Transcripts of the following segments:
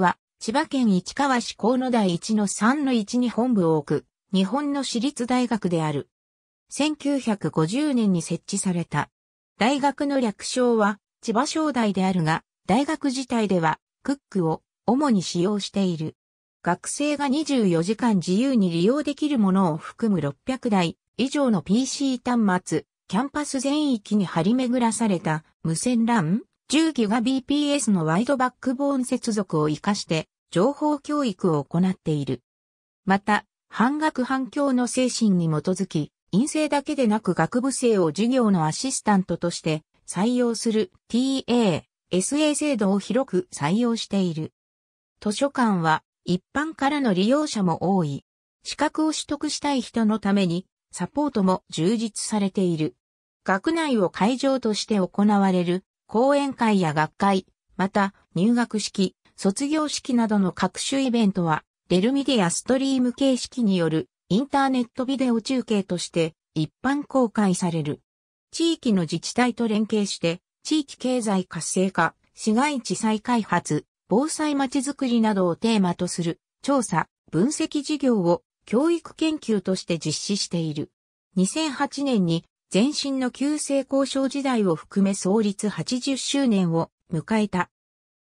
は、千葉県市川市河野台1の3の1に本部を置く、日本の私立大学である。1950年に設置された。大学の略称は、千葉商大であるが、大学自体では、クックを主に使用している。学生が24時間自由に利用できるものを含む600台以上の PC 端末、キャンパス全域に張り巡らされた無線 LAN、10GBps のワイドバックボーン接続を活かして情報教育を行っている。また、半学半教の精神に基づき、陰性だけでなく学部生を授業のアシスタントとして採用する TA、SA 制度を広く採用している。図書館は一般からの利用者も多い。資格を取得したい人のためにサポートも充実されている。学内を会場として行われる講演会や学会、また入学式、卒業式などの各種イベントは、デルミディアストリーム形式によるインターネットビデオ中継として一般公開される。地域の自治体と連携して、地域経済活性化、市街地再開発、防災まちづくりなどをテーマとする調査、分析事業を教育研究として実施している。2008年に前身の旧制交渉時代を含め創立80周年を迎えた。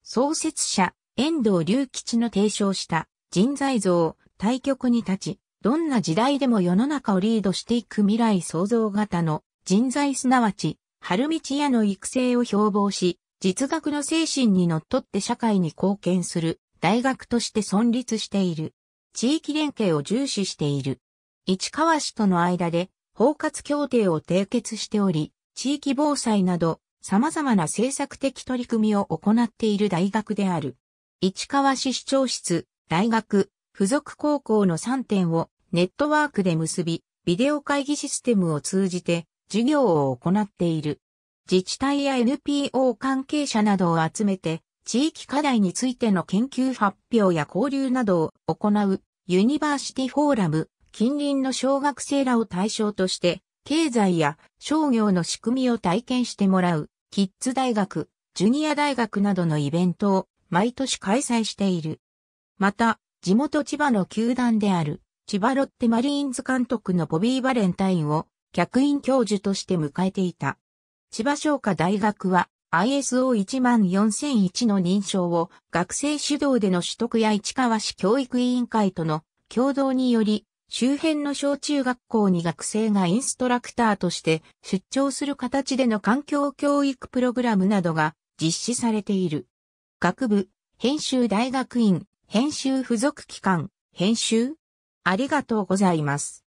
創設者、遠藤隆吉の提唱した人材像、対局に立ち、どんな時代でも世の中をリードしていく未来創造型の人材すなわち、春道屋の育成を標榜し、実学の精神にのっとって社会に貢献する大学として存立している。地域連携を重視している。市川市との間で包括協定を締結しており、地域防災など様々な政策的取り組みを行っている大学である。市川市市長室、大学、付属高校の3点をネットワークで結び、ビデオ会議システムを通じて授業を行っている。自治体や NPO 関係者などを集めて、地域課題についての研究発表や交流などを行うユニバーシティフォーラム近隣の小学生らを対象として、経済や商業の仕組みを体験してもらう、キッズ大学、ジュニア大学などのイベントを毎年開催している。また、地元千葉の球団である、千葉ロッテマリーンズ監督のボビー・バレンタインを客員教授として迎えていた。千葉商科大学は ISO14001 の認証を学生主導での取得や市川市教育委員会との共同により周辺の小中学校に学生がインストラクターとして出張する形での環境教育プログラムなどが実施されている。学部、編集大学院、編集付属機関、編集ありがとうございます。